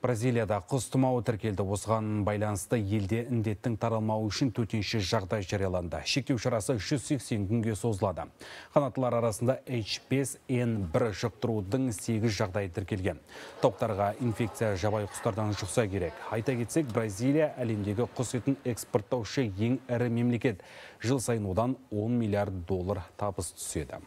Бразилияда құс тұмауы тіркелді. Осыған байланысты елде індеттің таралмауы үшін төтенше жағдай жарияланды. Шектеу шарасы 180 күнге созылады. Қанаттылар арасында H5N1 жұқтырудың 8 жағдайы тіркелген. Топтарға инфекция жабай құстардан жұқса керек. Айта кетсек, Бразилия әлемдегі құс етін экспорттаушы ең ірі мемлекет. Жыл сайын одан 10 миллиард доллар табыс түседі.